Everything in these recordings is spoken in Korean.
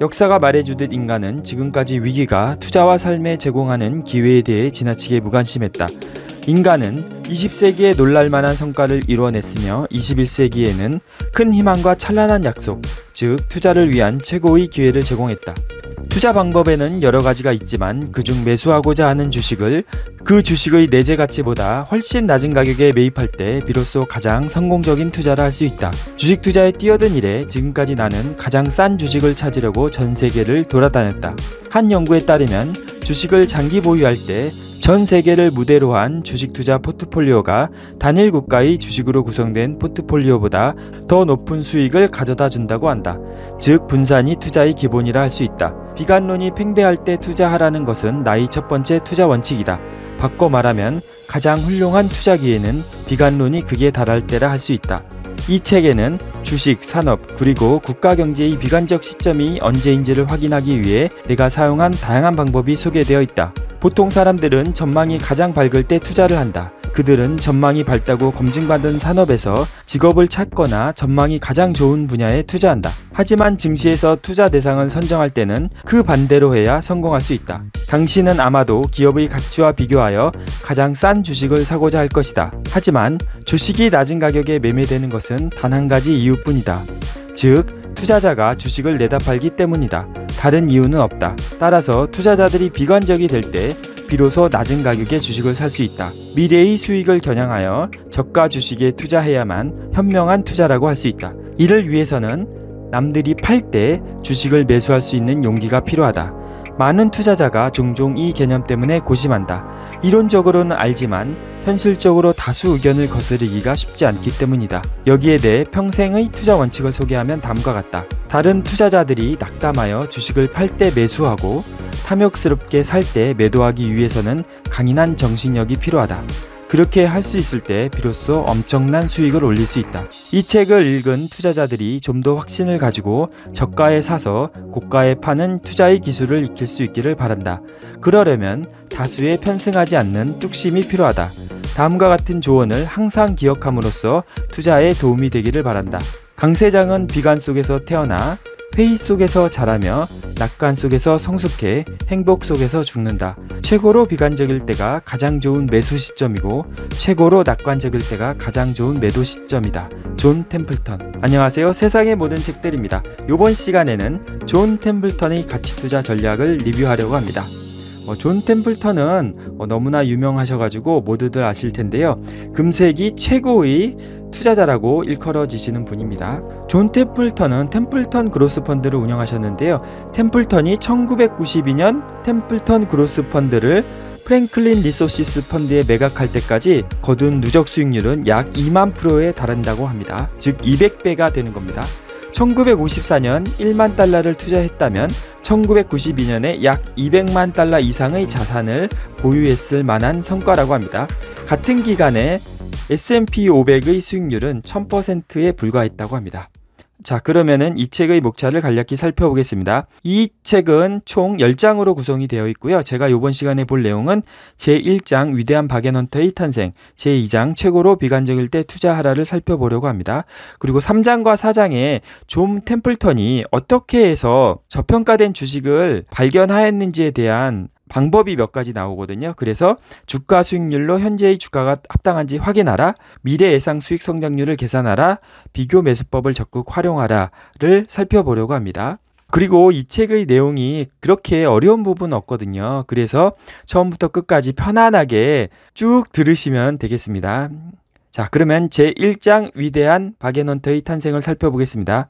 역사가 말해주듯 인간은 지금까지 위기가 투자와 삶에 제공하는 기회에 대해 지나치게 무관심했다. 인간은 20세기에 놀랄만한 성과를 이루냈으며 21세기에는 큰 희망과 찬란한 약속, 즉 투자를 위한 최고의 기회를 제공했다. 투자 방법에는 여러 가지가 있지만 그중 매수하고자 하는 주식을 그 주식의 내재 가치보다 훨씬 낮은 가격에 매입할 때 비로소 가장 성공적인 투자를 할 수 있다. 주식 투자에 뛰어든 이래 지금까지 나는 가장 싼 주식을 찾으려고 전 세계를 돌아다녔다. 한 연구에 따르면 주식을 장기 보유할 때전 세계를 무대로 한 주식 투자 포트폴리오가 단일 국가의 주식으로 구성된 포트폴리오보다 더 높은 수익을 가져다 준다고 한다. 즉 분산이 투자의 기본이라 할 수 있다. 비관론이 팽배할 때 투자하라는 것은 나의 첫 번째 투자 원칙이다. 바꿔 말하면 가장 훌륭한 투자기에는 비관론이 극에 달할 때라 할 수 있다. 이 책에는 주식, 산업, 그리고 국가경제의 비관적 시점이 언제인지를 확인하기 위해 내가 사용한 다양한 방법이 소개되어 있다. 보통 사람들은 전망이 가장 밝을 때 투자를 한다. 그들은 전망이 밝다고 검증받은 산업에서 직업을 찾거나 전망이 가장 좋은 분야에 투자한다. 하지만 증시에서 투자 대상을 선정할 때는 그 반대로 해야 성공할 수 있다. 당신은 아마도 기업의 가치와 비교하여 가장 싼 주식을 사고자 할 것이다. 하지만 주식이 낮은 가격에 매매되는 것은 단 한 가지 이유뿐이다. 즉, 투자자가 주식을 내다 팔기 때문이다. 다른 이유는 없다. 따라서 투자자들이 비관적이 될 때 비로소 낮은 가격에 주식을 살 수 있다. 미래의 수익을 겨냥하여 저가 주식에 투자해야만 현명한 투자라고 할 수 있다. 이를 위해서는 남들이 팔 때 주식을 매수할 수 있는 용기가 필요하다. 많은 투자자가 종종 이 개념 때문에 고심한다. 이론적으로는 알지만 현실적으로 다수 의견을 거스르기가 쉽지 않기 때문이다. 여기에 대해 평생의 투자 원칙을 소개하면 다음과 같다. 다른 투자자들이 낙담하여 주식을 팔 때 매수하고 탐욕스럽게 살 때 매도하기 위해서는 강인한 정신력이 필요하다. 그렇게 할 수 있을 때 비로소 엄청난 수익을 올릴 수 있다. 이 책을 읽은 투자자들이 좀 더 확신을 가지고 저가에 사서 고가에 파는 투자의 기술을 익힐 수 있기를 바란다. 그러려면 다수에 편승하지 않는 뚝심이 필요하다. 다음과 같은 조언을 항상 기억함으로써 투자에 도움이 되기를 바란다. 강 세장은 비관 속에서 태어나 회의 속에서 자라며 낙관 속에서 성숙해 행복 속에서 죽는다. 최고로 비관적일 때가 가장 좋은 매수 시점이고 최고로 낙관적일 때가 가장 좋은 매도 시점이다. 존 템플턴 안녕하세요 세상의 모든 책들입니다. 이번 시간에는 존 템플턴의 가치투자 전략을 리뷰하려고 합니다. 어, 존 템플턴은 어, 너무나 유명하셔가지고 모두들 아실 텐데요. 금색이 최고의 투자자라고 일컬어지시는 분입니다. 존 템플턴은 템플턴 그로스 펀드를 운영하셨는데요. 템플턴이 1992년 템플턴 그로스 펀드를 프랭클린 리소시스 펀드에 매각할 때까지 거둔 누적 수익률은 약 2만 프로에 달한다고 합니다. 즉 200배가 되는 겁니다. 1954년 1만 달러를 투자했다면 1992년에 약 200만 달러 이상의 자산을 보유했을 만한 성과라고 합니다. 같은 기간에 S&P 500의 수익률은 1000%에 불과했다고 합니다. 자, 그러면은 이 책의 목차를 간략히 살펴보겠습니다. 이 책은 총 10장으로 구성이 되어 있고요. 제가 이번 시간에 볼 내용은 제1장 위대한 박앤헌터의 탄생, 제2장 최고로 비관적일 때 투자하라를 살펴보려고 합니다. 그리고 3장과 4장에 존 템플턴이 어떻게 해서 저평가된 주식을 발견하였는지에 대한 방법이 몇 가지 나오거든요. 그래서 주가 수익률로 현재의 주가가 합당한지 확인하라, 미래 예상 수익 성장률을 계산하라, 비교 매수법을 적극 활용하라를 살펴보려고 합니다. 그리고 이 책의 내용이 그렇게 어려운 부분 없거든요. 그래서 처음부터 끝까지 편안하게 쭉 들으시면 되겠습니다. 자, 그러면 제1장 위대한 바겐헌터의 탄생을 살펴보겠습니다.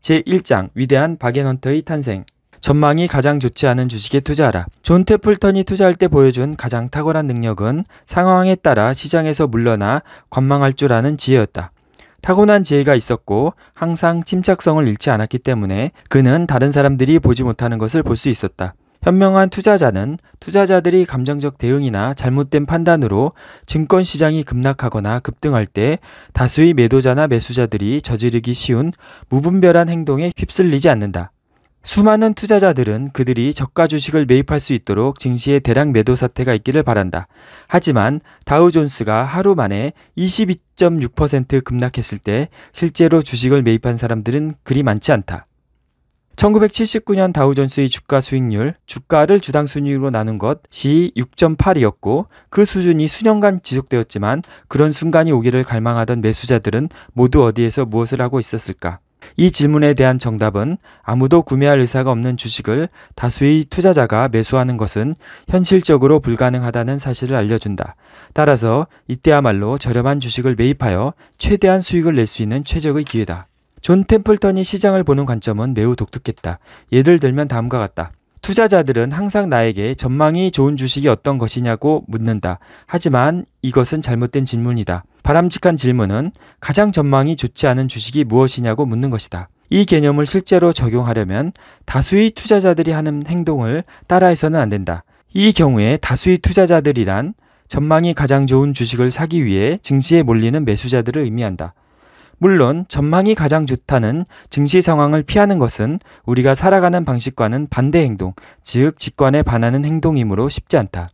제1장 위대한 바겐헌터의 탄생 전망이 가장 좋지 않은 주식에 투자하라. 존 테플턴이 투자할 때 보여준 가장 탁월한 능력은 상황에 따라 시장에서 물러나 관망할 줄 아는 지혜였다. 타고난 지혜가 있었고 항상 침착성을 잃지 않았기 때문에 그는 다른 사람들이 보지 못하는 것을 볼 수 있었다. 현명한 투자자는 투자자들이 감정적 대응이나 잘못된 판단으로 증권 시장이 급락하거나 급등할 때 다수의 매도자나 매수자들이 저지르기 쉬운 무분별한 행동에 휩쓸리지 않는다. 수많은 투자자들은 그들이 저가 주식을 매입할 수 있도록 증시의 대량 매도 사태가 있기를 바란다. 하지만 다우존스가 하루 만에 22.6% 급락했을 때 실제로 주식을 매입한 사람들은 그리 많지 않다. 1979년 다우존스의 주가 수익률, 주가를 주당 순위로 나눈 것이 6.8이었고 그 수준이 수년간 지속되었지만 그런 순간이 오기를 갈망하던 매수자들은 모두 어디에서 무엇을 하고 있었을까? 이 질문에 대한 정답은 아무도 구매할 의사가 없는 주식을 다수의 투자자가 매수하는 것은 현실적으로 불가능하다는 사실을 알려준다. 따라서 이때야말로 저렴한 주식을 매입하여 최대한 수익을 낼 수 있는 최적의 기회다. 존 템플턴이 시장을 보는 관점은 매우 독특했다. 예를 들면 다음과 같다. 투자자들은 항상 나에게 전망이 좋은 주식이 어떤 것이냐고 묻는다. 하지만 이것은 잘못된 질문이다. 바람직한 질문은 가장 전망이 좋지 않은 주식이 무엇이냐고 묻는 것이다. 이 개념을 실제로 적용하려면 다수의 투자자들이 하는 행동을 따라해서는 안 된다. 이 경우에 다수의 투자자들이란 전망이 가장 좋은 주식을 사기 위해 증시에 몰리는 매수자들을 의미한다. 물론 전망이 가장 좋다는 증시 상황을 피하는 것은 우리가 살아가는 방식과는 반대 행동, 즉 직관에 반하는 행동이므로 쉽지 않다.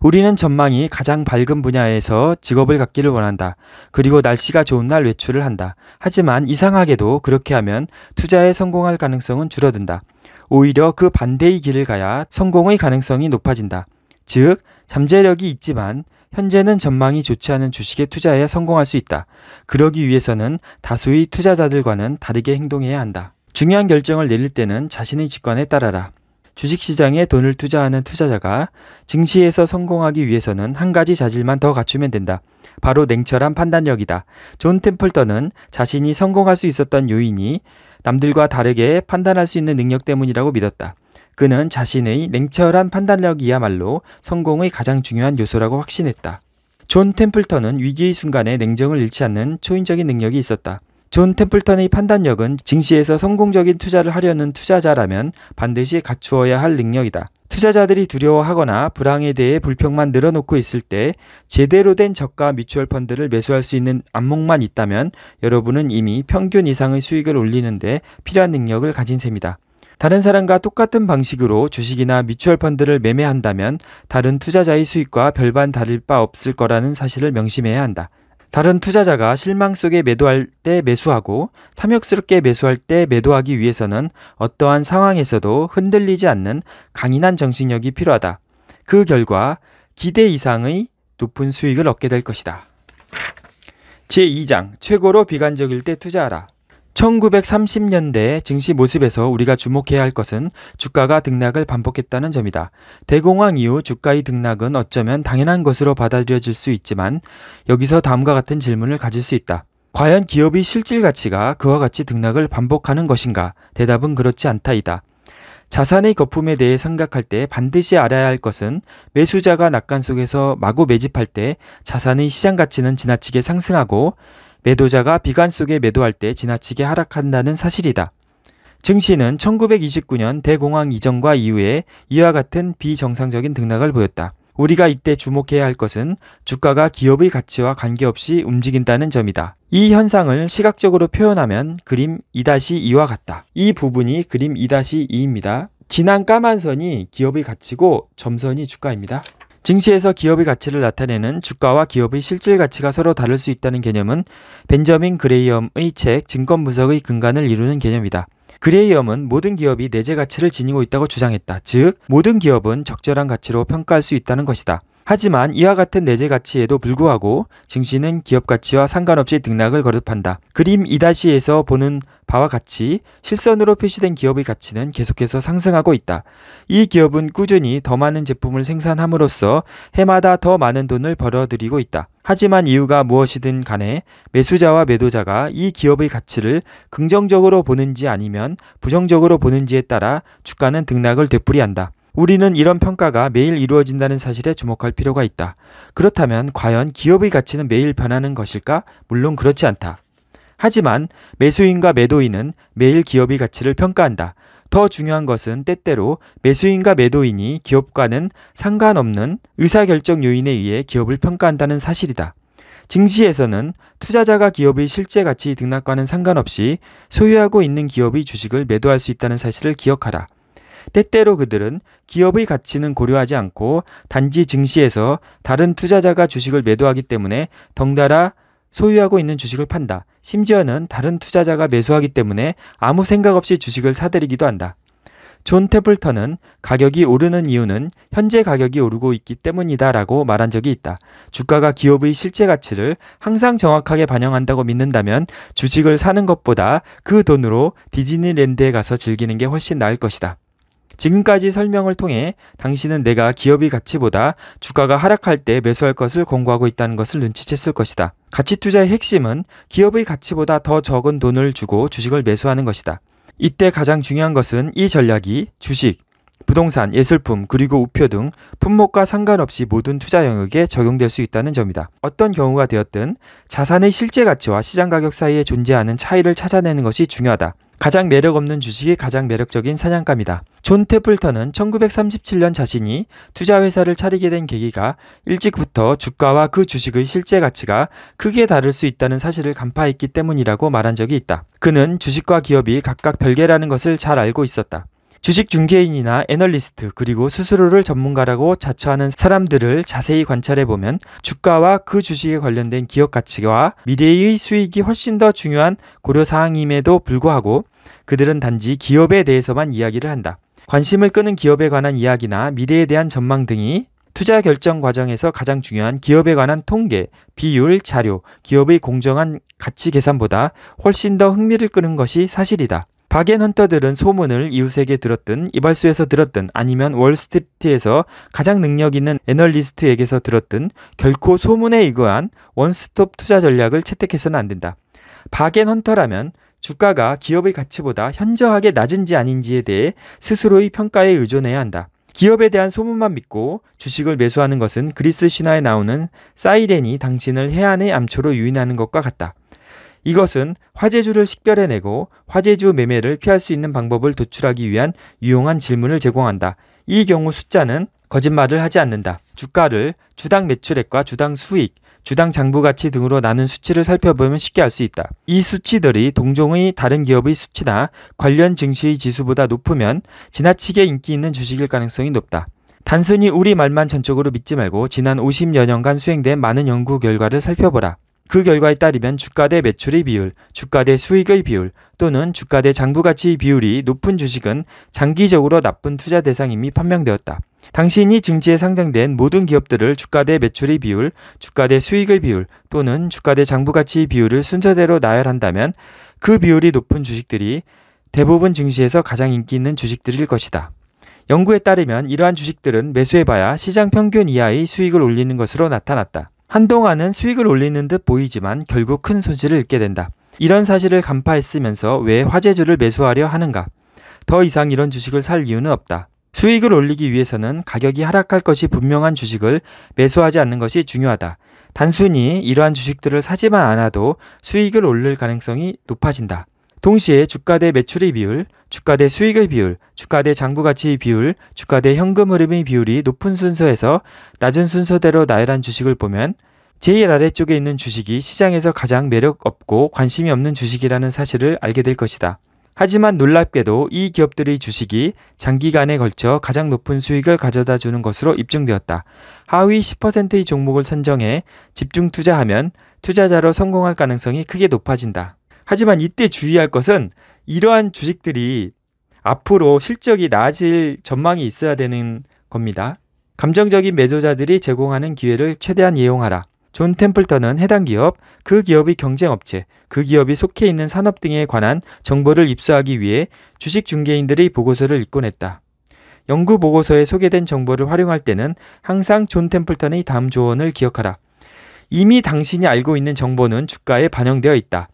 우리는 전망이 가장 밝은 분야에서 직업을 갖기를 원한다. 그리고 날씨가 좋은 날 외출을 한다. 하지만 이상하게도 그렇게 하면 투자에 성공할 가능성은 줄어든다. 오히려 그 반대의 길을 가야 성공의 가능성이 높아진다. 즉, 잠재력이 있지만 현재는 전망이 좋지 않은 주식에 투자해 성공할 수 있다. 그러기 위해서는 다수의 투자자들과는 다르게 행동해야 한다. 중요한 결정을 내릴 때는 자신의 직관에 따라라. 주식시장에 돈을 투자하는 투자자가 증시에서 성공하기 위해서는 한 가지 자질만 더 갖추면 된다. 바로 냉철한 판단력이다. 존 템플턴은 자신이 성공할 수 있었던 요인이 남들과 다르게 판단할 수 있는 능력 때문이라고 믿었다. 그는 자신의 냉철한 판단력이야말로 성공의 가장 중요한 요소라고 확신했다. 존 템플턴은 위기의 순간에 냉정을 잃지 않는 초인적인 능력이 있었다. 존 템플턴의 판단력은 증시에서 성공적인 투자를 하려는 투자자라면 반드시 갖추어야 할 능력이다. 투자자들이 두려워하거나 불황에 대해 불평만 늘어놓고 있을 때 제대로 된 저가 미추얼 펀드를 매수할 수 있는 안목만 있다면 여러분은 이미 평균 이상의 수익을 올리는데 필요한 능력을 가진 셈이다. 다른 사람과 똑같은 방식으로 주식이나 미추얼 펀드를 매매한다면 다른 투자자의 수익과 별반 다를 바 없을 거라는 사실을 명심해야 한다. 다른 투자자가 실망 속에 매도할 때 매수하고 탐욕스럽게 매수할 때 매도하기 위해서는 어떠한 상황에서도 흔들리지 않는 강인한 정신력이 필요하다. 그 결과 기대 이상의 높은 수익을 얻게 될 것이다. 제2장 최고로 비관적일 때 투자하라. 1930년대의 증시 모습에서 우리가 주목해야 할 것은 주가가 등락을 반복했다는 점이다. 대공황 이후 주가의 등락은 어쩌면 당연한 것으로 받아들여질 수 있지만 여기서 다음과 같은 질문을 가질 수 있다. 과연 기업의 실질 가치가 그와 같이 등락을 반복하는 것인가? 대답은 그렇지 않다이다. 자산의 거품에 대해 생각할 때 반드시 알아야 할 것은 매수자가 낙관 속에서 마구 매집할 때 자산의 시장 가치는 지나치게 상승하고 매도자가 비관 속에 매도할 때 지나치게 하락한다는 사실이다. 증시는 1929년 대공황 이전과 이후에 이와 같은 비정상적인 등락을 보였다. 우리가 이때 주목해야 할 것은 주가가 기업의 가치와 관계없이 움직인다는 점이다. 이 현상을 시각적으로 표현하면 그림 2-2와 같다. 이 부분이 그림 2-2입니다. 진한 까만 선이 기업의 가치고 점선이 주가입니다. 증시에서 기업의 가치를 나타내는 주가와 기업의 실질 가치가 서로 다를 수 있다는 개념은 벤저민 그레이엄의 책 증권 분석의 근간을 이루는 개념이다. 그레이엄은 모든 기업이 내재 가치를 지니고 있다고 주장했다. 즉, 모든 기업은 적절한 가치로 평가할 수 있다는 것이다. 하지만 이와 같은 내재 가치에도 불구하고 증시는 기업 가치와 상관없이 등락을 거듭한다. 그림 2-에서 보는 바와 같이 실선으로 표시된 기업의 가치는 계속해서 상승하고 있다. 이 기업은 꾸준히 더 많은 제품을 생산함으로써 해마다 더 많은 돈을 벌어들이고 있다. 하지만 이유가 무엇이든 간에 매수자와 매도자가 이 기업의 가치를 긍정적으로 보는지 아니면 부정적으로 보는지에 따라 주가는 등락을 되풀이한다. 우리는 이런 평가가 매일 이루어진다는 사실에 주목할 필요가 있다. 그렇다면 과연 기업의 가치는 매일 변하는 것일까? 물론 그렇지 않다. 하지만 매수인과 매도인은 매일 기업의 가치를 평가한다. 더 중요한 것은 때때로 매수인과 매도인이 기업과는 상관없는 의사결정 요인에 의해 기업을 평가한다는 사실이다. 증시에서는 투자자가 기업의 실제 가치 등락과는 상관없이 소유하고 있는 기업의 주식을 매도할 수 있다는 사실을 기억하라. 때때로 그들은 기업의 가치는 고려하지 않고 단지 증시에서 다른 투자자가 주식을 매도하기 때문에 덩달아 소유하고 있는 주식을 판다. 심지어는 다른 투자자가 매수하기 때문에 아무 생각 없이 주식을 사들이기도 한다. 존테플턴은 가격이 오르는 이유는 현재 가격이 오르고 있기 때문이다 라고 말한 적이 있다. 주가가 기업의 실제 가치를 항상 정확하게 반영한다고 믿는다면 주식을 사는 것보다 그 돈으로 디즈니랜드에 가서 즐기는 게 훨씬 나을 것이다. 지금까지 설명을 통해 당신은 내가 기업의 가치보다 주가가 하락할 때 매수할 것을 권고하고 있다는 것을 눈치챘을 것이다. 가치 투자의 핵심은 기업의 가치보다 더 적은 돈을 주고 주식을 매수하는 것이다. 이때 가장 중요한 것은 이 전략이 주식, 부동산, 예술품, 그리고 우표 등 품목과 상관없이 모든 투자 영역에 적용될 수 있다는 점이다. 어떤 경우가 되었든 자산의 실제 가치와 시장 가격 사이에 존재하는 차이를 찾아내는 것이 중요하다. 가장 매력 없는 주식이 가장 매력적인 사냥감이다. 존 테플턴은 1937년 자신이 투자회사를 차리게 된 계기가 일찍부터 주가와 그 주식의 실제 가치가 크게 다를 수 있다는 사실을 간파했기 때문이라고 말한 적이 있다. 그는 주식과 기업이 각각 별개라는 것을 잘 알고 있었다. 주식 중개인이나 애널리스트 그리고 스스로를 전문가라고 자처하는 사람들을 자세히 관찰해 보면 주가와 그 주식에 관련된 기업 가치와 미래의 수익이 훨씬 더 중요한 고려 사항임에도 불구하고 그들은 단지 기업에 대해서만 이야기를 한다. 관심을 끄는 기업에 관한 이야기나 미래에 대한 전망 등이 투자 결정 과정에서 가장 중요한 기업에 관한 통계, 비율, 자료, 기업의 공정한 가치 계산보다 훨씬 더 흥미를 끄는 것이 사실이다. 박앤 헌터들은 소문을 이웃에게 들었든 이발소에서 들었든 아니면 월스트리트에서 가장 능력 있는 애널리스트에게서 들었든 결코 소문에 의거한 원스톱 투자 전략을 채택해서는 안 된다. 박앤 헌터라면 주가가 기업의 가치보다 현저하게 낮은지 아닌지에 대해 스스로의 평가에 의존해야 한다. 기업에 대한 소문만 믿고 주식을 매수하는 것은 그리스 신화에 나오는 사이렌이 당신을 해안의 암초로 유인하는 것과 같다. 이것은 화제주를 식별해내고 화제주 매매를 피할 수 있는 방법을 도출하기 위한 유용한 질문을 제공한다. 이 경우 숫자는 거짓말을 하지 않는다. 주가를 주당 매출액과 주당 수익, 주당 장부 가치 등으로 나눈 수치를 살펴보면 쉽게 알 수 있다. 이 수치들이 동종의 다른 기업의 수치나 관련 증시의 지수보다 높으면 지나치게 인기 있는 주식일 가능성이 높다. 단순히 우리 말만 전적으로 믿지 말고 지난 50여 년간 수행된 많은 연구 결과를 살펴보라. 그 결과에 따르면 주가 대 매출의 비율, 주가 대 수익의 비율 또는 주가 대 장부 가치의 비율이 높은 주식은 장기적으로 나쁜 투자 대상임이 판명되었다. 당신이 증시에 상장된 모든 기업들을 주가 대 매출의 비율, 주가 대 수익의 비율 또는 주가 대 장부 가치의 비율을 순서대로 나열한다면 그 비율이 높은 주식들이 대부분 증시에서 가장 인기 있는 주식들일 것이다. 연구에 따르면 이러한 주식들은 매수해봐야 시장 평균 이하의 수익을 올리는 것으로 나타났다. 한동안은 수익을 올리는 듯 보이지만 결국 큰 손실을 입게 된다. 이런 사실을 간파했으면서 왜 화재주를 매수하려 하는가? 더 이상 이런 주식을 살 이유는 없다. 수익을 올리기 위해서는 가격이 하락할 것이 분명한 주식을 매수하지 않는 것이 중요하다. 단순히 이러한 주식들을 사지만 않아도 수익을 올릴 가능성이 높아진다. 동시에 주가 대 매출의 비율, 주가 대 수익의 비율, 주가 대 장부 가치의 비율, 주가 대 현금 흐름의 비율이 높은 순서에서 낮은 순서대로 나열한 주식을 보면 제일 아래쪽에 있는 주식이 시장에서 가장 매력 없고 관심이 없는 주식이라는 사실을 알게 될 것이다. 하지만 놀랍게도 이 기업들의 주식이 장기간에 걸쳐 가장 높은 수익을 가져다 주는 것으로 입증되었다. 하위 10%의 종목을 선정해 집중 투자하면 투자자로 성공할 가능성이 크게 높아진다. 하지만 이때 주의할 것은 이러한 주식들이 앞으로 실적이 나아질 전망이 있어야 되는 겁니다. 감정적인 매도자들이 제공하는 기회를 최대한 이용하라. 존 템플턴은 해당 기업, 그 기업의 경쟁업체, 그 기업이 속해 있는 산업 등에 관한 정보를 입수하기 위해 주식 중개인들의 보고서를 입곤했다. 연구 보고서에 소개된 정보를 활용할 때는 항상 존 템플턴의 다음 조언을 기억하라. 이미 당신이 알고 있는 정보는 주가에 반영되어 있다.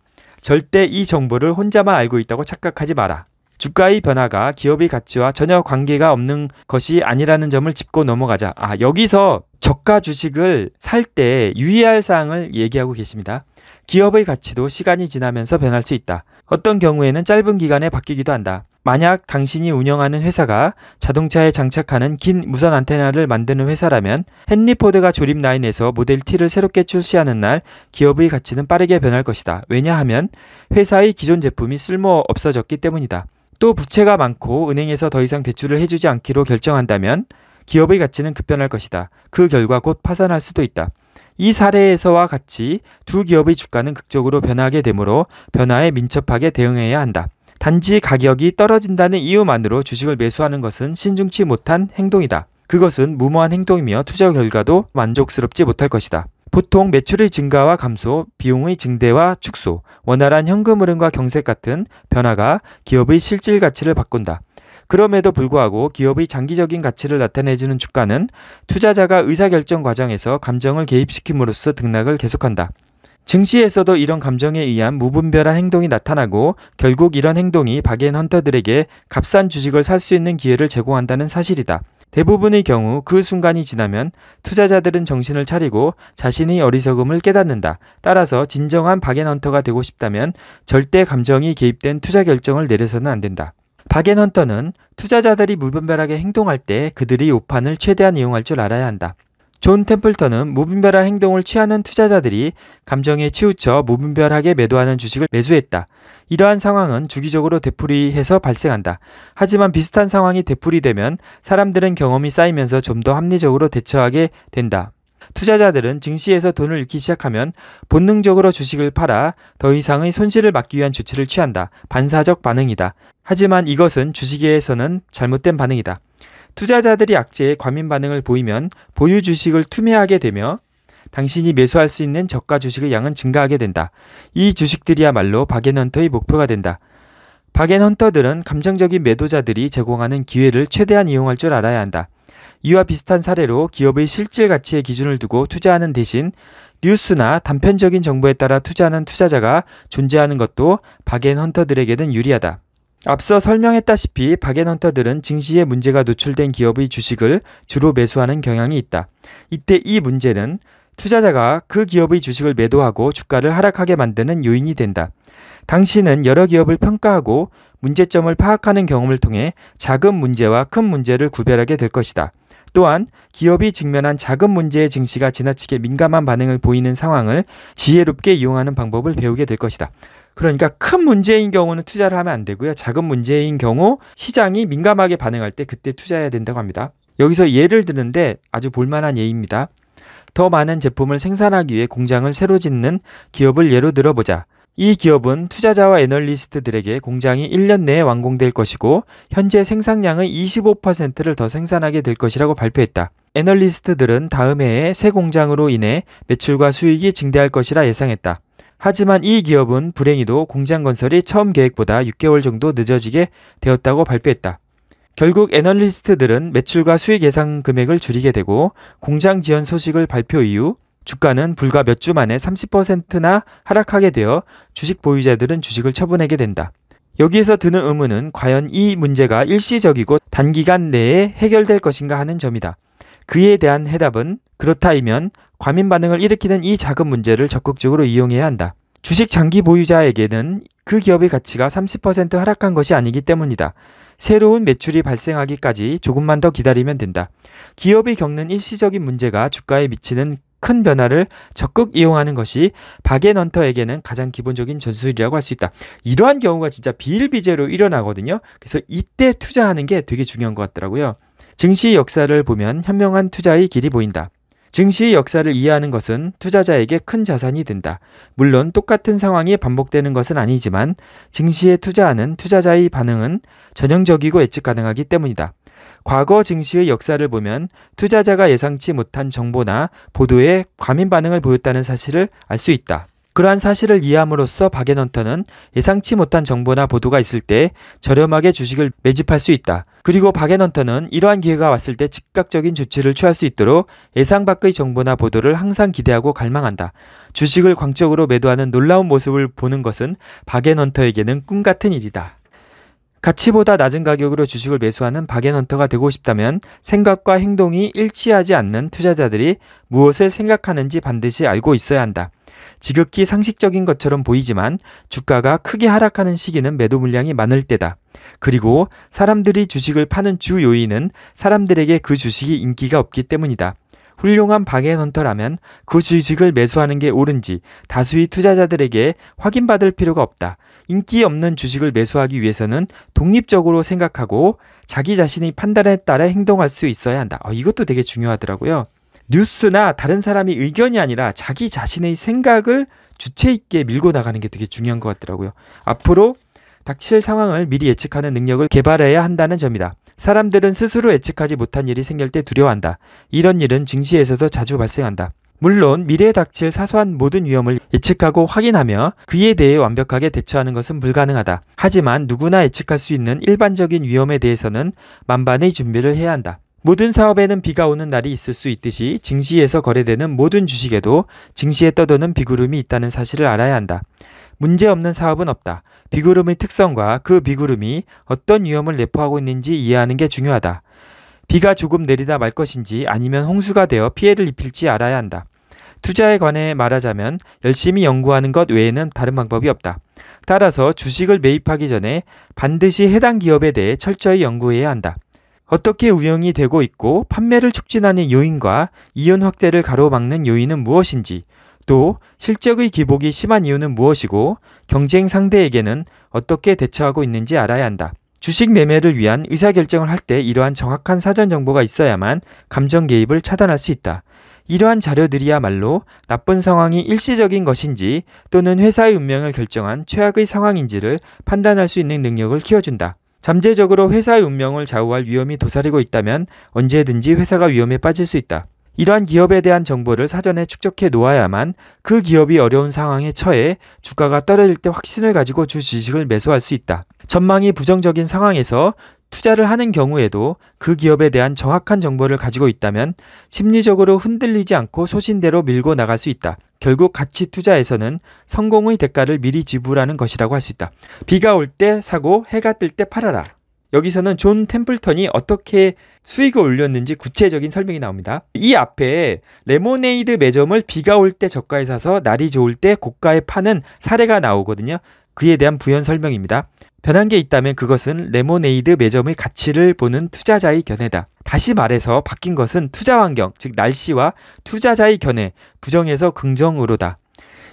절대 이 정보를 혼자만 알고 있다고 착각하지 마라. 주가의 변화가 기업의 가치와 전혀 관계가 없는 것이 아니라는 점을 짚고 넘어가자. 아, 여기서 저가 주식을 살 때 유의할 사항을 얘기하고 계십니다. 기업의 가치도 시간이 지나면서 변할 수 있다. 어떤 경우에는 짧은 기간에 바뀌기도 한다. 만약 당신이 운영하는 회사가 자동차에 장착하는 긴 무선 안테나를 만드는 회사라면 헨리 포드가 조립 라인에서 모델 T를 새롭게 출시하는 날 기업의 가치는 빠르게 변할 것이다. 왜냐하면 회사의 기존 제품이 쓸모 없어졌기 때문이다. 또 부채가 많고 은행에서 더 이상 대출을 해주지 않기로 결정한다면 기업의 가치는 급변할 것이다. 그 결과 곧 파산할 수도 있다. 이 사례에서와 같이 두 기업의 주가는 극적으로 변하게 되므로 변화에 민첩하게 대응해야 한다. 단지 가격이 떨어진다는 이유만으로 주식을 매수하는 것은 신중치 못한 행동이다. 그것은 무모한 행동이며 투자 결과도 만족스럽지 못할 것이다. 보통 매출의 증가와 감소, 비용의 증대와 축소, 원활한 현금 흐름과 경색 같은 변화가 기업의 실질 가치를 바꾼다. 그럼에도 불구하고 기업의 장기적인 가치를 나타내주는 주가는 투자자가 의사결정 과정에서 감정을 개입시킴으로써 등락을 계속한다. 증시에서도 이런 감정에 의한 무분별한 행동이 나타나고 결국 이런 행동이 박앤 헌터들에게 값싼 주식을 살 수 있는 기회를 제공한다는 사실이다. 대부분의 경우 그 순간이 지나면 투자자들은 정신을 차리고 자신의 어리석음을 깨닫는다. 따라서 진정한 박앤헌터가 되고 싶다면 절대 감정이 개입된 투자 결정을 내려서는 안 된다. 박앤헌터는 투자자들이 무분별하게 행동할 때 그들이 오판을 최대한 이용할 줄 알아야 한다. 존 템플턴은 무분별한 행동을 취하는 투자자들이 감정에 치우쳐 무분별하게 매도하는 주식을 매수했다. 이러한 상황은 주기적으로 되풀이해서 발생한다. 하지만 비슷한 상황이 되풀이되면 사람들은 경험이 쌓이면서 좀 더 합리적으로 대처하게 된다. 투자자들은 증시에서 돈을 잃기 시작하면 본능적으로 주식을 팔아 더 이상의 손실을 막기 위한 조치를 취한다. 반사적 반응이다. 하지만 이것은 주식에서는 잘못된 반응이다. 투자자들이 악재에 과민 반응을 보이면 보유 주식을 투매하게 되며 당신이 매수할 수 있는 저가 주식의 양은 증가하게 된다. 이 주식들이야말로 박앤헌터의 목표가 된다. 박앤헌터들은 감정적인 매도자들이 제공하는 기회를 최대한 이용할 줄 알아야 한다. 이와 비슷한 사례로 기업의 실질 가치에 기준을 두고 투자하는 대신 뉴스나 단편적인 정보에 따라 투자하는 투자자가 존재하는 것도 박앤헌터들에게는 유리하다. 앞서 설명했다시피 바겐헌터들은 증시에 문제가 노출된 기업의 주식을 주로 매수하는 경향이 있다. 이때 이 문제는 투자자가 그 기업의 주식을 매도하고 주가를 하락하게 만드는 요인이 된다. 당신은 여러 기업을 평가하고 문제점을 파악하는 경험을 통해 작은 문제와 큰 문제를 구별하게 될 것이다. 또한 기업이 직면한 작은 문제의 증시가 지나치게 민감한 반응을 보이는 상황을 지혜롭게 이용하는 방법을 배우게 될 것이다. 그러니까 큰 문제인 경우는 투자를 하면 안 되고요. 작은 문제인 경우 시장이 민감하게 반응할 때 그때 투자해야 된다고 합니다. 여기서 예를 드는데 아주 볼만한 예입니다. 더 많은 제품을 생산하기 위해 공장을 새로 짓는 기업을 예로 들어보자. 이 기업은 투자자와 애널리스트들에게 공장이 1년 내에 완공될 것이고 현재 생산량의 25%를 더 생산하게 될 것이라고 발표했다. 애널리스트들은 다음 해에 새 공장으로 인해 매출과 수익이 증대할 것이라 예상했다. 하지만 이 기업은 불행히도 공장 건설이 처음 계획보다 6개월 정도 늦어지게 되었다고 발표했다. 결국 애널리스트들은 매출과 수익 예상 금액을 줄이게 되고 공장 지연 소식을 발표 이후 주가는 불과 몇 주 만에 30%나 하락하게 되어 주식 보유자들은 주식을 처분하게 된다. 여기에서 드는 의문은 과연 이 문제가 일시적이고 단기간 내에 해결될 것인가 하는 점이다. 그에 대한 해답은 그렇다이면 과민 반응을 일으키는 이 자금 문제를 적극적으로 이용해야 한다. 주식 장기 보유자에게는 그 기업의 가치가 30% 하락한 것이 아니기 때문이다. 새로운 매출이 발생하기까지 조금만 더 기다리면 된다. 기업이 겪는 일시적인 문제가 주가에 미치는 큰 변화를 적극 이용하는 것이 박앤헌터에게는 가장 기본적인 전술이라고 할 수 있다. 이러한 경우가 진짜 비일비재로 일어나거든요. 그래서 이때 투자하는 게 되게 중요한 것 같더라고요. 증시 역사를 보면 현명한 투자의 길이 보인다. 증시의 역사를 이해하는 것은 투자자에게 큰 자산이 된다. 물론 똑같은 상황이 반복되는 것은 아니지만 증시에 투자하는 투자자의 반응은 전형적이고 예측 가능하기 때문이다. 과거 증시의 역사를 보면 투자자가 예상치 못한 정보나 보도에 과민 반응을 보였다는 사실을 알 수 있다. 그러한 사실을 이해함으로써 박앤헌터는 예상치 못한 정보나 보도가 있을 때 저렴하게 주식을 매집할 수 있다. 그리고 박앤헌터는 이러한 기회가 왔을 때 즉각적인 조치를 취할 수 있도록 예상 밖의 정보나 보도를 항상 기대하고 갈망한다. 주식을 광적으로 매도하는 놀라운 모습을 보는 것은 박앤헌터에게는 꿈 같은 일이다. 가치보다 낮은 가격으로 주식을 매수하는 박앤헌터가 되고 싶다면 생각과 행동이 일치하지 않는 투자자들이 무엇을 생각하는지 반드시 알고 있어야 한다. 지극히 상식적인 것처럼 보이지만 주가가 크게 하락하는 시기는 매도 물량이 많을 때다. 그리고 사람들이 주식을 파는 주 요인은 사람들에게 그 주식이 인기가 없기 때문이다. 훌륭한 방해헌터라면 그 주식을 매수하는 게 옳은지 다수의 투자자들에게 확인받을 필요가 없다. 인기 없는 주식을 매수하기 위해서는 독립적으로 생각하고 자기 자신이 판단에 따라 행동할 수 있어야 한다. 어, 이것도 되게 중요하더라고요. 뉴스나 다른 사람의 의견이 아니라 자기 자신의 생각을 주체 있게 밀고 나가는 게 되게 중요한 것 같더라고요. 앞으로 닥칠 상황을 미리 예측하는 능력을 개발해야 한다는 점이다. 사람들은 스스로 예측하지 못한 일이 생길 때 두려워한다. 이런 일은 증시에서도 자주 발생한다. 물론 미래에 닥칠 사소한 모든 위험을 예측하고 확인하며 그에 대해 완벽하게 대처하는 것은 불가능하다. 하지만 누구나 예측할 수 있는 일반적인 위험에 대해서는 만반의 준비를 해야 한다. 모든 사업에는 비가 오는 날이 있을 수 있듯이 증시에서 거래되는 모든 주식에도 증시에 떠도는 비구름이 있다는 사실을 알아야 한다. 문제없는 사업은 없다. 비구름의 특성과 그 비구름이 어떤 위험을 내포하고 있는지 이해하는 게 중요하다. 비가 조금 내리다 말 것인지 아니면 홍수가 되어 피해를 입힐지 알아야 한다. 투자에 관해 말하자면 열심히 연구하는 것 외에는 다른 방법이 없다. 따라서 주식을 매입하기 전에 반드시 해당 기업에 대해 철저히 연구해야 한다. 어떻게 운영이 되고 있고 판매를 촉진하는 요인과 이윤 확대를 가로막는 요인은 무엇인지 또 실적의 기복이 심한 이유는 무엇이고 경쟁 상대에게는 어떻게 대처하고 있는지 알아야 한다. 주식 매매를 위한 의사결정을 할 때 이러한 정확한 사전 정보가 있어야만 감정 개입을 차단할 수 있다. 이러한 자료들이야말로 나쁜 상황이 일시적인 것인지 또는 회사의 운명을 결정한 최악의 상황인지를 판단할 수 있는 능력을 키워준다. 잠재적으로 회사의 운명을 좌우할 위험이 도사리고 있다면 언제든지 회사가 위험에 빠질 수 있다. 이러한 기업에 대한 정보를 사전에 축적해 놓아야만 그 기업이 어려운 상황에 처해 주가가 떨어질 때 확신을 가지고 주 지식을 매수할 수 있다. 전망이 부정적인 상황에서 투자를 하는 경우에도 그 기업에 대한 정확한 정보를 가지고 있다면 심리적으로 흔들리지 않고 소신대로 밀고 나갈 수 있다. 결국 가치 투자에서는 성공의 대가를 미리 지불하는 것이라고 할 수 있다. 비가 올 때 사고 해가 뜰 때 팔아라. 여기서는 존 템플턴이 어떻게 수익을 올렸는지 구체적인 설명이 나옵니다. 이 앞에 레모네이드 매점을 비가 올 때 저가에 사서 날이 좋을 때 고가에 파는 사례가 나오거든요. 그에 대한 부연 설명입니다. 변한 게 있다면 그것은 레모네이드 매점의 가치를 보는 투자자의 견해다. 다시 말해서 바뀐 것은 투자 환경, 즉 날씨와 투자자의 견해, 부정에서 긍정으로다.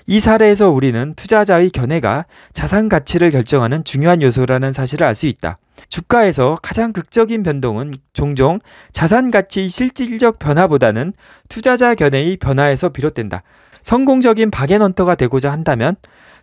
이 사례에서 우리는 투자자의 견해가 자산 가치를 결정하는 중요한 요소라는 사실을 알 수 있다. 주가에서 가장 극적인 변동은 종종 자산 가치의 실질적 변화보다는 투자자 견해의 변화에서 비롯된다. 성공적인 박앤헌터가 되고자 한다면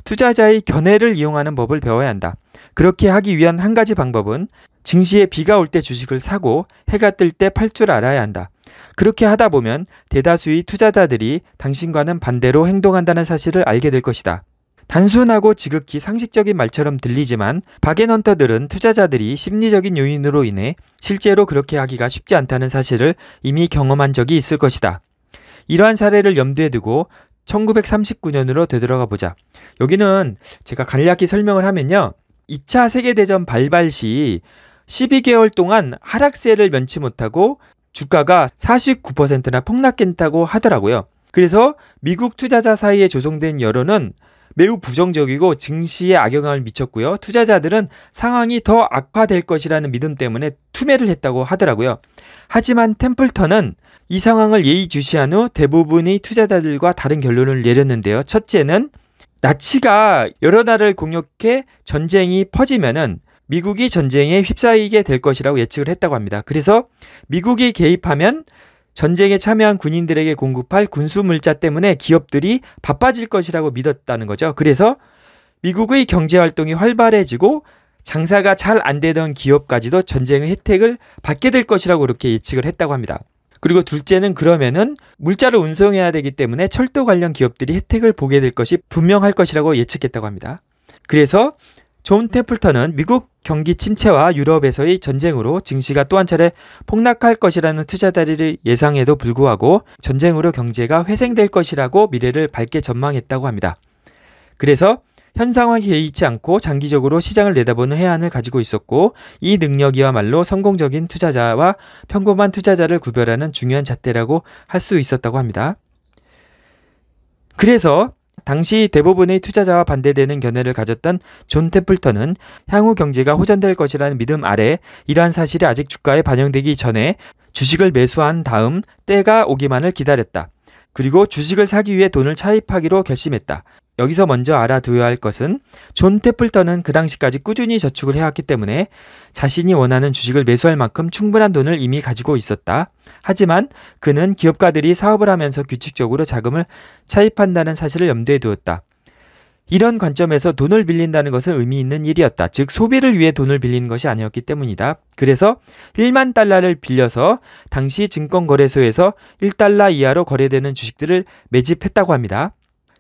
투자자의 견해를 이용하는 법을 배워야 한다. 그렇게 하기 위한 한 가지 방법은 증시에 비가 올 때 주식을 사고 해가 뜰 때 팔 줄 알아야 한다. 그렇게 하다 보면 대다수의 투자자들이 당신과는 반대로 행동한다는 사실을 알게 될 것이다. 단순하고 지극히 상식적인 말처럼 들리지만 바겐헌터들은 투자자들이 심리적인 요인으로 인해 실제로 그렇게 하기가 쉽지 않다는 사실을 이미 경험한 적이 있을 것이다. 이러한 사례를 염두에 두고 1939년으로 되돌아가 보자. 여기는 제가 간략히 설명을 하면요. 2차 세계대전 발발 시 12개월 동안 하락세를 면치 못하고 주가가 49%나 폭락했다고 하더라고요. 그래서 미국 투자자 사이에 조성된 여론은 매우 부정적이고 증시에 악영향을 미쳤고요. 투자자들은 상황이 더 악화될 것이라는 믿음 때문에 투매를 했다고 하더라고요. 하지만 템플턴은 이 상황을 예의주시한 후 대부분의 투자자들과 다른 결론을 내렸는데요. 첫째는 나치가 여러 나라를 공격해 전쟁이 퍼지면은 미국이 전쟁에 휩싸이게 될 것이라고 예측을 했다고 합니다. 그래서 미국이 개입하면 전쟁에 참여한 군인들에게 공급할 군수 물자 때문에 기업들이 바빠질 것이라고 믿었다는 거죠. 그래서 미국의 경제 활동이 활발해지고 장사가 잘 안 되던 기업까지도 전쟁의 혜택을 받게 될 것이라고 이렇게 예측을 했다고 합니다. 그리고 둘째는 그러면은 물자를 운송해야 되기 때문에 철도 관련 기업들이 혜택을 보게 될 것이 분명할 것이라고 예측했다고 합니다. 그래서 존 템플턴은 미국 경기 침체와 유럽에서의 전쟁으로 증시가 또 한 차례 폭락할 것이라는 투자 다리를 예상에도 불구하고 전쟁으로 경제가 회생될 것이라고 미래를 밝게 전망했다고 합니다. 그래서 현상화 개의치 않고 장기적으로 시장을 내다보는 해안을 가지고 있었고 이 능력이야말로 성공적인 투자자와 평범한 투자자를 구별하는 중요한 잣대라고 할 수 있었다고 합니다. 그래서 당시 대부분의 투자자와 반대되는 견해를 가졌던 존테플턴은 향후 경제가 호전될 것이라는 믿음 아래 이러한 사실이 아직 주가에 반영되기 전에 주식을 매수한 다음 때가 오기만을 기다렸다. 그리고 주식을 사기 위해 돈을 차입하기로 결심했다. 여기서 먼저 알아두어야 할 것은 존 테플턴은 그 당시까지 꾸준히 저축을 해왔기 때문에 자신이 원하는 주식을 매수할 만큼 충분한 돈을 이미 가지고 있었다. 하지만 그는 기업가들이 사업을 하면서 규칙적으로 자금을 차입한다는 사실을 염두에 두었다. 이런 관점에서 돈을 빌린다는 것은 의미 있는 일이었다. 즉 소비를 위해 돈을 빌린 것이 아니었기 때문이다. 그래서 1만 달러를 빌려서 당시 증권거래소에서 1달러 이하로 거래되는 주식들을 매집했다고 합니다.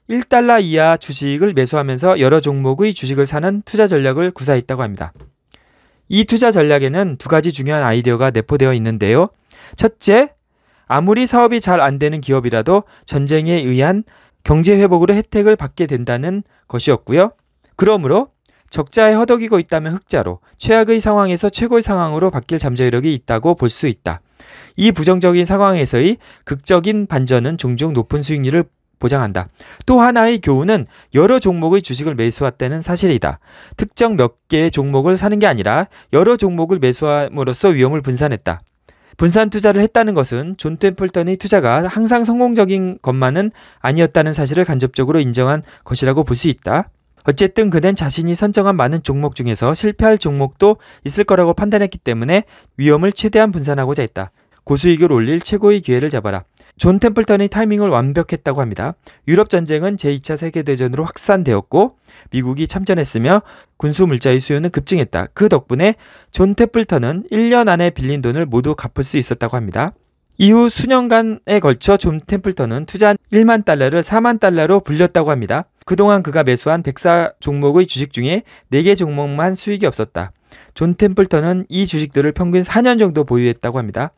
1달러 이하 주식을 매수하면서 여러 종목의 주식을 사는 투자 전략을 구사했다고 합니다. 이 투자 전략에는 두 가지 중요한 아이디어가 내포되어 있는데요. 첫째, 아무리 사업이 잘 안 되는 기업이라도 전쟁에 의한 경제 회복으로 혜택을 받게 된다는 것이었고요. 그러므로 적자에 허덕이고 있다면 흑자로, 최악의 상황에서 최고의 상황으로 바뀔 잠재력이 있다고 볼 수 있다. 이 부정적인 상황에서의 극적인 반전은 종종 높은 수익률을 보장한다. 또 하나의 교훈은 여러 종목의 주식을 매수했다는 사실이다. 특정 몇 개의 종목을 사는 게 아니라 여러 종목을 매수함으로써 위험을 분산했다. 분산 투자를 했다는 것은 존 템플턴의 투자가 항상 성공적인 것만은 아니었다는 사실을 간접적으로 인정한 것이라고 볼 수 있다. 어쨌든 그는 자신이 선정한 많은 종목 중에서 실패할 종목도 있을 거라고 판단했기 때문에 위험을 최대한 분산하고자 했다. 고수익을 올릴 최고의 기회를 잡아라. 존 템플턴이 타이밍을 완벽했다고 합니다. 유럽 전쟁은 제2차 세계대전으로 확산되었고 미국이 참전했으며 군수 물자의 수요는 급증했다. 그 덕분에 존 템플턴은 1년 안에 빌린 돈을 모두 갚을 수 있었다고 합니다. 이후 수년간에 걸쳐 존 템플턴은 투자한 1만 달러를 4만 달러로 불렸다고 합니다. 그동안 그가 매수한 104 종목의 주식 중에 4개 종목만 수익이 없었다. 존 템플턴은 이 주식들을 평균 4년 정도 보유했다고 합니다.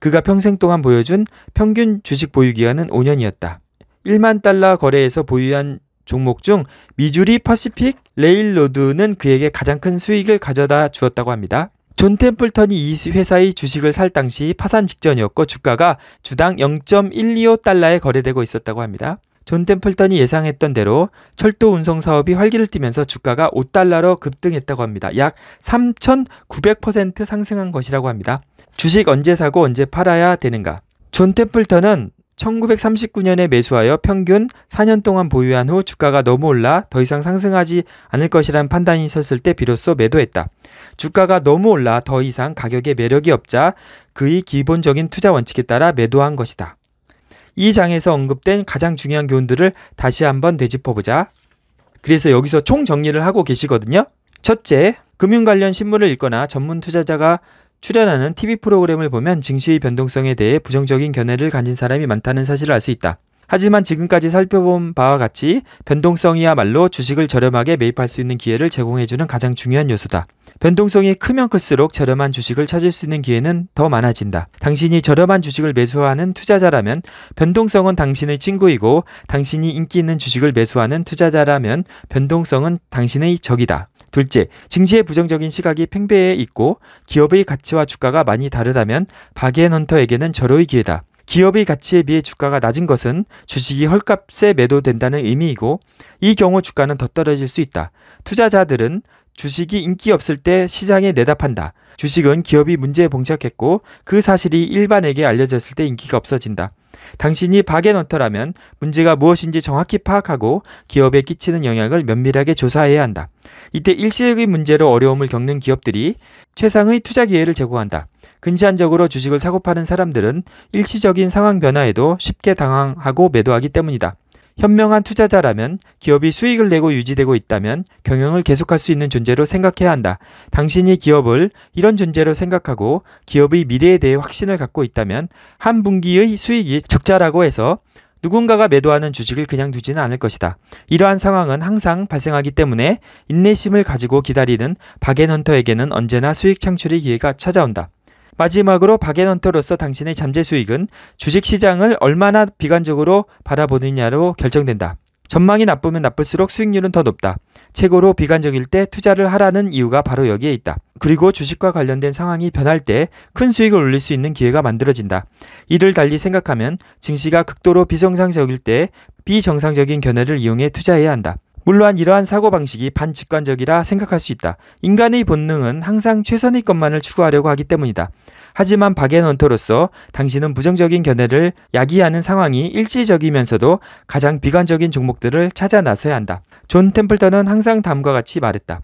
그가 평생 동안 보여준 평균 주식 보유 기간은 5년이었다. 1만 달러 거래에서 보유한 종목 중 미주리 퍼시픽 레일로드는 그에게 가장 큰 수익을 가져다 주었다고 합니다. 존 템플턴이 이 회사의 주식을 살 당시 파산 직전이었고 주가가 주당 0.125달러에 거래되고 있었다고 합니다. 존 템플턴이 예상했던 대로 철도 운송 사업이 활기를 띠면서 주가가 5달러로 급등했다고 합니다. 약 3,900% 상승한 것이라고 합니다. 주식 언제 사고 언제 팔아야 되는가? 존 템플턴은 1939년에 매수하여 평균 4년 동안 보유한 후 주가가 너무 올라 더 이상 상승하지 않을 것이란 판단이 섰을 때 비로소 매도했다. 주가가 너무 올라 더 이상 가격에 매력이 없자 그의 기본적인 투자 원칙에 따라 매도한 것이다. 이 장에서 언급된 가장 중요한 교훈들을 다시 한번 되짚어보자. 그래서 여기서 총 정리를 하고 계시거든요. 첫째, 금융 관련 신문을 읽거나 전문 투자자가 출연하는 TV 프로그램을 보면 증시의 변동성에 대해 부정적인 견해를 가진 사람이 많다는 사실을 알 수 있다. 하지만 지금까지 살펴본 바와 같이 변동성이야말로 주식을 저렴하게 매입할 수 있는 기회를 제공해주는 가장 중요한 요소다. 변동성이 크면 클수록 저렴한 주식을 찾을 수 있는 기회는 더 많아진다. 당신이 저렴한 주식을 매수하는 투자자라면 변동성은 당신의 친구이고 당신이 인기 있는 주식을 매수하는 투자자라면 변동성은 당신의 적이다. 둘째, 증시의 부정적인 시각이 팽배해 있고 기업의 가치와 주가가 많이 다르다면 바겐헌터에게는 절호의 기회다. 기업의 가치에 비해 주가가 낮은 것은 주식이 헐값에 매도된다는 의미이고 이 경우 주가는 더 떨어질 수 있다. 투자자들은 주식이 인기 없을 때 시장에 내답한다 주식은 기업이 문제에 봉착했고 그 사실이 일반에게 알려졌을 때 인기가 없어진다. 당신이 박앤헌터라면 문제가 무엇인지 정확히 파악하고 기업에 끼치는 영향을 면밀하게 조사해야 한다. 이때 일시적인 문제로 어려움을 겪는 기업들이 최상의 투자 기회를 제공한다. 근시안적으로 주식을 사고 파는 사람들은 일시적인 상황 변화에도 쉽게 당황하고 매도하기 때문이다. 현명한 투자자라면 기업이 수익을 내고 유지되고 있다면 경영을 계속할 수 있는 존재로 생각해야 한다. 당신이 기업을 이런 존재로 생각하고 기업의 미래에 대해 확신을 갖고 있다면 한 분기의 수익이 적자라고 해서 누군가가 매도하는 주식을 그냥 두지는 않을 것이다. 이러한 상황은 항상 발생하기 때문에 인내심을 가지고 기다리는 바겐헌터에게는 언제나 수익 창출의 기회가 찾아온다. 마지막으로 박앤헌터로서 당신의 잠재 수익은 주식시장을 얼마나 비관적으로 바라보느냐로 결정된다. 전망이 나쁘면 나쁠수록 수익률은 더 높다. 최고로 비관적일 때 투자를 하라는 이유가 바로 여기에 있다. 그리고 주식과 관련된 상황이 변할 때 큰 수익을 올릴 수 있는 기회가 만들어진다. 이를 달리 생각하면 증시가 극도로 비정상적일 때 비정상적인 견해를 이용해 투자해야 한다. 물론 이러한 사고방식이 반직관적이라 생각할 수 있다. 인간의 본능은 항상 최선의 것만을 추구하려고 하기 때문이다. 하지만 박앤헌터로서 당신은 부정적인 견해를 야기하는 상황이 일시적이면서도 가장 비관적인 종목들을 찾아 나서야 한다. 존 템플턴은 항상 다음과 같이 말했다.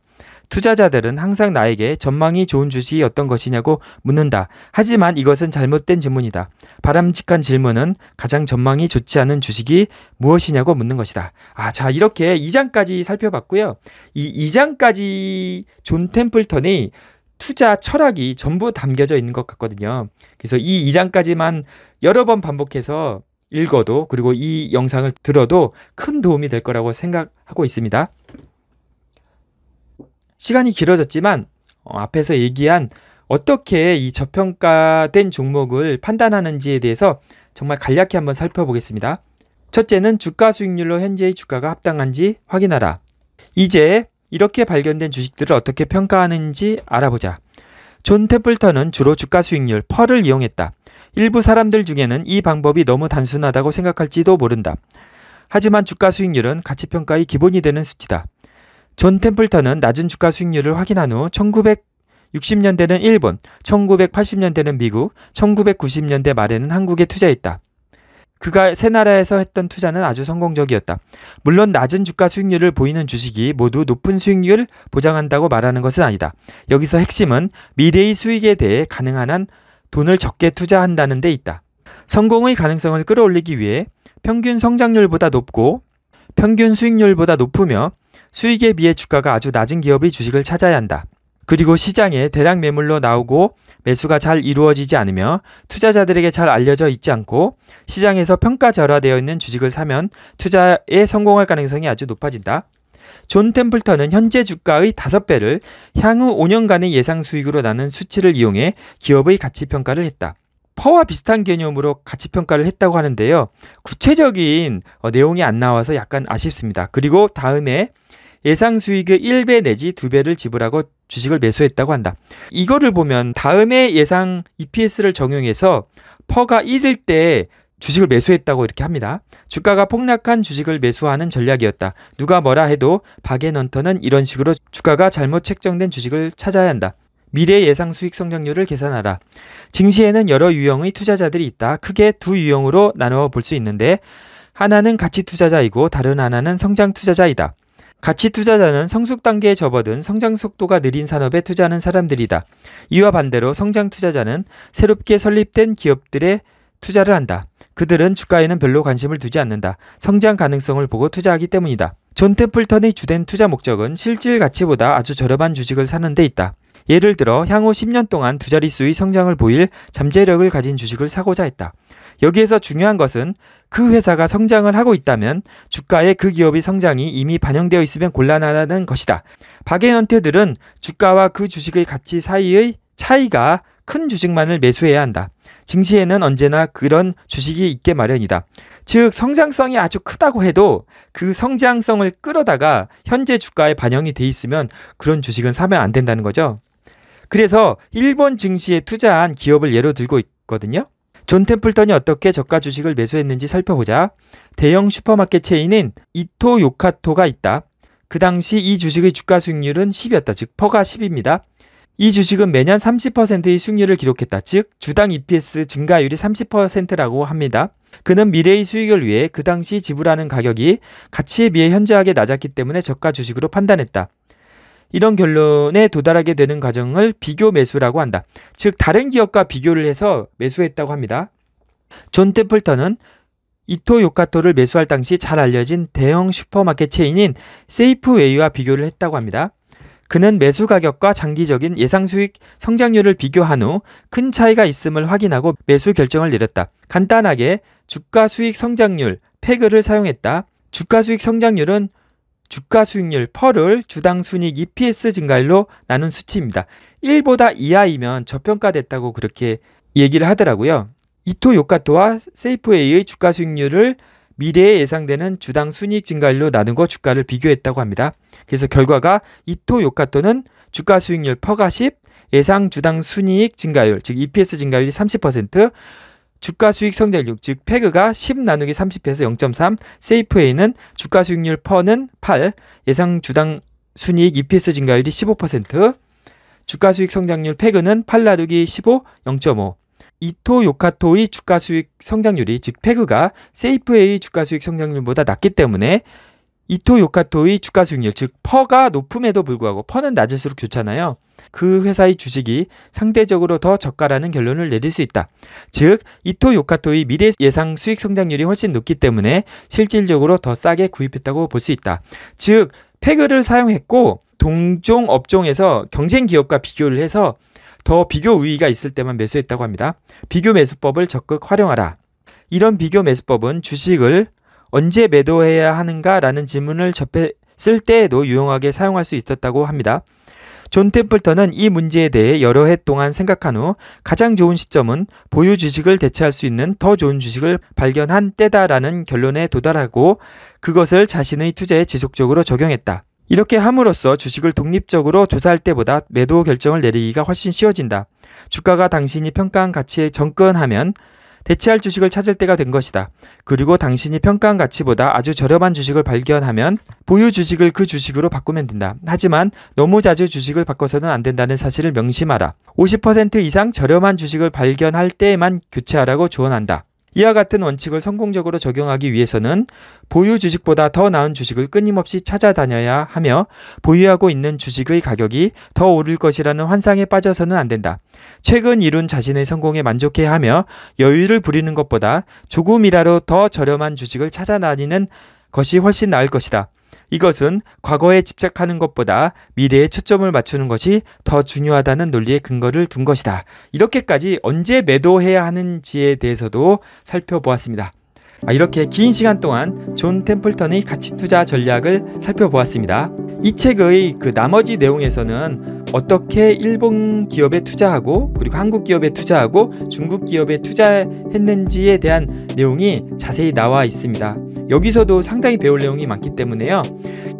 투자자들은 항상 나에게 전망이 좋은 주식이 어떤 것이냐고 묻는다. 하지만 이것은 잘못된 질문이다. 바람직한 질문은 가장 전망이 좋지 않은 주식이 무엇이냐고 묻는 것이다. 아, 자, 이렇게 2장까지 살펴봤고요. 이 2장까지 존 템플턴이 투자 철학이 전부 담겨져 있는 것 같거든요. 그래서 이 2장까지만 여러 번 반복해서 읽어도 그리고 이 영상을 들어도 큰 도움이 될 거라고 생각하고 있습니다. 시간이 길어졌지만 어, 앞에서 얘기한 어떻게 이 저평가된 종목을 판단하는지에 대해서 정말 간략히 한번 살펴보겠습니다. 첫째는 주가 수익률로 현재의 주가가 합당한지 확인하라. 이제 이렇게 발견된 주식들을 어떻게 평가하는지 알아보자. 존템플턴은 주로 주가 수익률, 펄을 이용했다. 일부 사람들 중에는 이 방법이 너무 단순하다고 생각할지도 모른다. 하지만 주가 수익률은 가치평가의 기본이 되는 수치다. 존 템플턴은 낮은 주가 수익률을 확인한 후 1960년대는 일본, 1980년대는 미국, 1990년대 말에는 한국에 투자했다. 그가 새 나라에서 했던 투자는 아주 성공적이었다. 물론 낮은 주가 수익률을 보이는 주식이 모두 높은 수익률 을 보장한다고 말하는 것은 아니다. 여기서 핵심은 미래의 수익에 대해 가능한 한 돈을 적게 투자한다는 데 있다. 성공의 가능성을 끌어올리기 위해 평균 성장률보다 높고 평균 수익률보다 높으며 수익에 비해 주가가 아주 낮은 기업의 주식을 찾아야 한다. 그리고 시장에 대량 매물로 나오고 매수가 잘 이루어지지 않으며 투자자들에게 잘 알려져 있지 않고 시장에서 평가절하되어 있는 주식을 사면 투자에 성공할 가능성이 아주 높아진다. 존 템플턴은 현재 주가의 5배를 향후 5년간의 예상 수익으로 나는 수치를 이용해 기업의 가치 평가를 했다. 퍼와 비슷한 개념으로 가치 평가를 했다고 하는데요. 구체적인 어, 내용이 안 나와서 약간 아쉽습니다. 그리고 다음에 예상 수익의 1배 내지 2배를 지불하고 주식을 매수했다고 한다. 이거를 보면 다음에 예상 EPS를 적용해서 퍼가 1일 때 주식을 매수했다고 이렇게 합니다. 주가가 폭락한 주식을 매수하는 전략이었다. 누가 뭐라 해도 박앤헌터는 이런 식으로 주가가 잘못 책정된 주식을 찾아야 한다. 미래 예상 수익 성장률을 계산하라. 증시에는 여러 유형의 투자자들이 있다. 크게 두 유형으로 나누어 볼 수 있는데 하나는 가치 투자자이고 다른 하나는 성장 투자자이다. 가치 투자자는 성숙 단계에 접어든 성장 속도가 느린 산업에 투자하는 사람들이다. 이와 반대로 성장 투자자는 새롭게 설립된 기업들에 투자를 한다. 그들은 주가에는 별로 관심을 두지 않는다. 성장 가능성을 보고 투자하기 때문이다. 존 템플턴의 주된 투자 목적은 실질 가치보다 아주 저렴한 주식을 사는 데 있다. 예를 들어 향후 10년 동안 두 자릿수의 성장을 보일 잠재력을 가진 주식을 사고자 했다. 여기에서 중요한 것은 그 회사가 성장을 하고 있다면 주가에 그 기업의 성장이 이미 반영되어 있으면 곤란하다는 것이다. 박앤현태들은 주가와 그 주식의 가치 사이의 차이가 큰 주식만을 매수해야 한다. 증시에는 언제나 그런 주식이 있게 마련이다. 즉 성장성이 아주 크다고 해도 그 성장성을 끌어다가 현재 주가에 반영이 돼 있으면 그런 주식은 사면 안 된다는 거죠. 그래서 일본 증시에 투자한 기업을 예로 들고 있거든요. 존 템플턴이 어떻게 저가 주식을 매수했는지 살펴보자. 대형 슈퍼마켓 체인인 이토 요카토가 있다. 그 당시 이 주식의 주가 수익률은 10이었다. 즉 퍼가 10입니다. 이 주식은 매년 30%의 수익률을 기록했다. 즉 주당 EPS 증가율이 30%라고 합니다. 그는 미래의 수익을 위해 그 당시 지불하는 가격이 가치에 비해 현저하게 낮았기 때문에 저가 주식으로 판단했다. 이런 결론에 도달하게 되는 과정을 비교 매수라고 한다. 즉 다른 기업과 비교를 해서 매수했다고 합니다. 존 템플턴은 이토 요카토를 매수할 당시 잘 알려진 대형 슈퍼마켓 체인인 세이프웨이와 비교를 했다고 합니다. 그는 매수 가격과 장기적인 예상 수익 성장률을 비교한 후 큰 차이가 있음을 확인하고 매수 결정을 내렸다. 간단하게 주가 수익 성장률, 페그를 사용했다. 주가 수익 성장률은 주가 수익률 펄을 주당 순익 EPS 증가율로 나눈 수치입니다. 1보다 이하이면 저평가됐다고 그렇게 얘기를 하더라고요. 이토 요카토와 세이프웨이의 주가 수익률을 미래에 예상되는 주당 순이익 증가율로 나눈거 주가를 비교했다고 합니다. 그래서 결과가 이토 요카토는 주가 수익률 퍼가 10, 예상 주당 순이익 증가율, 즉 EPS 증가율이 30%, 주가 수익 성장률 즉 페그가 10 나누기 3 0에서 0.3, 세이프웨이는 주가 수익률 퍼는 8, 예상 주당 순이익 EPS 증가율이 15%, 주가 수익 성장률 페그는 8 나누기 15 0.5. 이토 요카토의 주가 수익 성장률이 즉 페그가 세이프웨이 주가 수익 성장률보다 낮기 때문에 이토 요카토의 주가 수익률 즉 퍼가 높음에도 불구하고 퍼는 낮을수록 좋잖아요. 그 회사의 주식이 상대적으로 더 저가라는 결론을 내릴 수 있다. 즉, 이토 요카토의 미래 예상 수익 성장률이 훨씬 높기 때문에 실질적으로 더 싸게 구입했다고 볼 수 있다. 즉, 패그를 사용했고 동종 업종에서 경쟁 기업과 비교를 해서 더 비교 우위가 있을 때만 매수했다고 합니다. 비교 매수법을 적극 활용하라. 이런 비교 매수법은 주식을 언제 매도해야 하는가라는 질문을 접했을 때에도 유용하게 사용할 수 있었다고 합니다. 존 템플턴은 이 문제에 대해 여러 해 동안 생각한 후 가장 좋은 시점은 보유 주식을 대체할 수 있는 더 좋은 주식을 발견한 때다라는 결론에 도달하고 그것을 자신의 투자에 지속적으로 적용했다. 이렇게 함으로써 주식을 독립적으로 조사할 때보다 매도 결정을 내리기가 훨씬 쉬워진다. 주가가 당신이 평가한 가치에 정권하면 대체할 주식을 찾을 때가 된 것이다. 그리고 당신이 평가한 가치보다 아주 저렴한 주식을 발견하면 보유 주식을 그 주식으로 바꾸면 된다. 하지만 너무 자주 주식을 바꿔서는 안 된다는 사실을 명심하라. 50% 이상 저렴한 주식을 발견할 때에만 교체하라고 조언한다. 이와 같은 원칙을 성공적으로 적용하기 위해서는 보유 주식보다 더 나은 주식을 끊임없이 찾아다녀야 하며 보유하고 있는 주식의 가격이 더 오를 것이라는 환상에 빠져서는 안 된다. 최근 이룬 자신의 성공에 만족해야 하며 여유를 부리는 것보다 조금이라도 더 저렴한 주식을 찾아다니는 것이 훨씬 나을 것이다. 이것은 과거에 집착하는 것보다 미래에 초점을 맞추는 것이 더 중요하다는 논리에 근거를 둔 것이다. 이렇게까지 언제 매도해야 하는지에 대해서도 살펴보았습니다. 아, 이렇게 긴 시간 동안 존 템플턴의 가치 투자 전략을 살펴보았습니다. 이 책의 그 나머지 내용에서는 어떻게 일본 기업에 투자하고 그리고 한국 기업에 투자하고 중국 기업에 투자했는지에 대한 내용이 자세히 나와 있습니다. 여기서도 상당히 배울 내용이 많기 때문에요.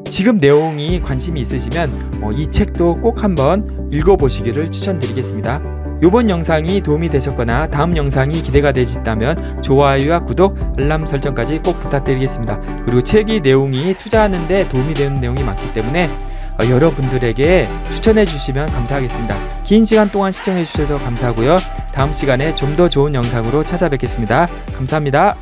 지금 내용이 관심이 있으시면 어, 이 책도 꼭 한번 읽어보시기를 추천드리겠습니다. 이번 영상이 도움이 되셨거나 다음 영상이 기대가 되셨다면 좋아요와 구독, 알람 설정까지 꼭 부탁드리겠습니다. 그리고 책이 내용이 투자하는데 도움이 되는 내용이 많기 때문에 어, 여러분들에게 추천해 주시면 감사하겠습니다. 긴 시간 동안 시청해 주셔서 감사하고요. 다음 시간에 좀 더 좋은 영상으로 찾아뵙겠습니다. 감사합니다.